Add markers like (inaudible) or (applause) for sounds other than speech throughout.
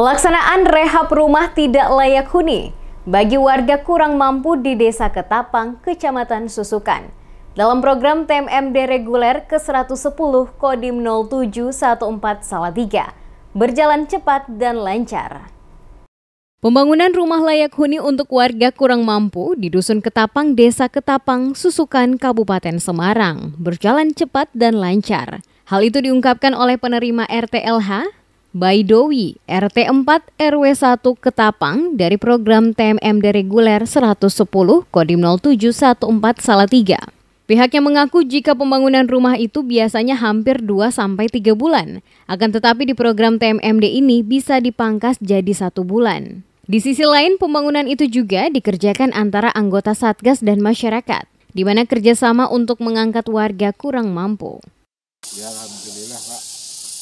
Pelaksanaan rehab rumah tidak layak huni bagi warga kurang mampu di Desa Ketapang, Kecamatan Susukan. Dalam program TMMD reguler ke-110 Kodim 0714 Salatiga, berjalan cepat dan lancar. Pembangunan rumah layak huni untuk warga kurang mampu di Dusun Ketapang, Desa Ketapang, Susukan, Kabupaten Semarang berjalan cepat dan lancar. Hal itu diungkapkan oleh penerima RTLH, Baidowi, RT 4 RW 1 Ketapang dari program TMM Reguler 110 Kodim 0714 Salatiga. Pihaknya mengaku jika pembangunan rumah itu biasanya hampir 2 sampai 3 bulan. Akan tetapi di program TMMD ini bisa dipangkas jadi satu bulan. Di sisi lain, pembangunan itu juga dikerjakan antara anggota Satgas dan masyarakat, di mana kerjasama untuk mengangkat warga kurang mampu. Ya, Alhamdulillah, Pak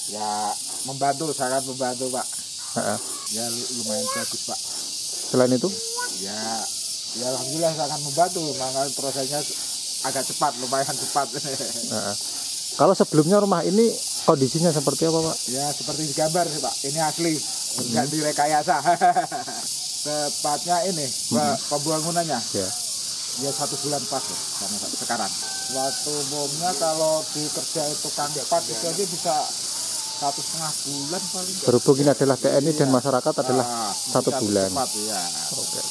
ya membantu sangat membantu pak ya lumayan bagus pak selain itu ya ya alhamdulillah sangat membantu maka prosesnya agak cepat lumayan cepat (laughs) kalau sebelumnya rumah ini kondisinya seperti apa pak ya seperti digambar sih pak ini asli hmm. nggak hmm. direkayasa (laughs) tepatnya ini hmm. pembangunannya ya ya satu bulan pas ya, sama sekarang waktu bomnya kalau di kerja itu kang cepat itu aja bisa satu setengah bulan paling berhubung ini adalah TNI dan masyarakat adalah iya, satu bulan cepat, ya. okay.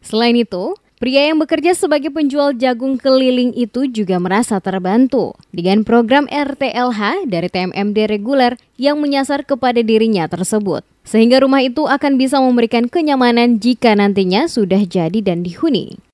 selain itu Pria yang bekerja sebagai penjual jagung keliling itu juga merasa terbantu dengan program RTLH dari TMMD reguler yang menyasar kepada dirinya tersebut. Sehingga rumah itu akan bisa memberikan kenyamanan jika nantinya sudah jadi dan dihuni.